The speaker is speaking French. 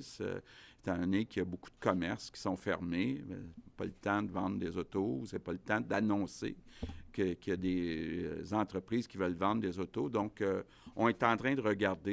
C'est un année qu'il y a beaucoup de commerces qui sont fermés. Pas le temps de vendre des autos, c'est pas le temps d'annoncer qu'il y a des euh, entreprises qui veulent vendre des autos. Donc, euh, on est en train de regarder